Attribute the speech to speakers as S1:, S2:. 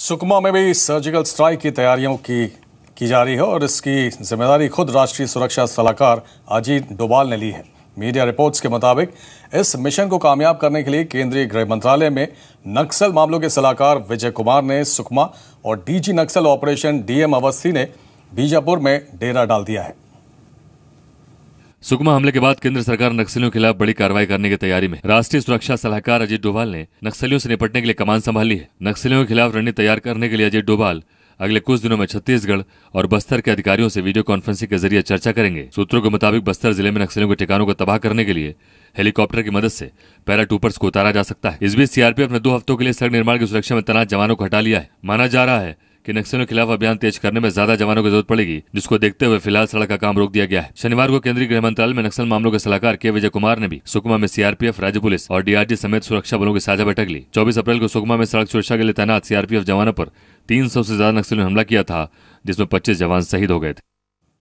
S1: सुकमा में भी surgical strike की तैयारियों की की जा रही है और इसकी जिम्मेदारी खुद राष्ट्रीय सुरक्षा सलाहकार अजीत डोभाल ने ली है मीडिया रिपोर्ट्स के मुताबिक इस मिशन को कामयाब करने के लिए केंद्रीय गृह मंत्रालय में नक्सल मामलों के सलाहकार विजय कुमार ने सुकमा और DG Naxal operation DM Awasthi ने बीजापुर में डेरा डाल दिया है
S2: सुकमा हमले के बाद केंद्र सरकार नक्सलियों के खिलाफ बड़ी कार्रवाई करने की तैयारी में राष्ट्रीय सुरक्षा सलाहकार अजीत डोभाल ने नक्सलियों से निपटने के लिए कमान संभाली है नक्सलियों के खिलाफ रणनीति तैयार करने के लिए अजीत डोभाल अगले कुछ दिनों में छत्तीसगढ़ और बस्तर के अधिकारियों से वीडियो कॉन्फ्रेंसिंग के जरिए चर्चा करेंगे सूत्रों के मुताबिक बस्तर जिले में नक्सलियों के ठिकानों को तबाह करने के लिए हेलीकॉप्टर की मदद से पैराटूपर्स को उतारा जा सकता है इस बीच सीआरपीएफ ने दो हफ्तों के लिए सड़क निर्माण की सुरक्षा में तैनात जवानों को हटा लिया है माना जा रहा है कि नक्सलियों के खिलाफ अभियान तेज करने में ज्यादा जवानों की जरूरत पड़ेगी जिसको देखते हुए फिलहाल सड़क का काम रोक दिया गया है शनिवार को केंद्रीय गृह मंत्रालय में नक्सल मामलों के सलाहकार के विजय कुमार ने भी सुकमा में सीआरपीएफ राज्य पुलिस और डीआरजी समेत सुरक्षा बलों की साझा बैठक ली चौबीस अप्रैल को सुकमा में सड़क सुरक्षा के लिए तैनात सीआरपीएफ जवानों पर तीन सौ से ज्यादा नक्सलियों ने हमला किया था जिसमें पच्चीस जवान शहीद हो गए थे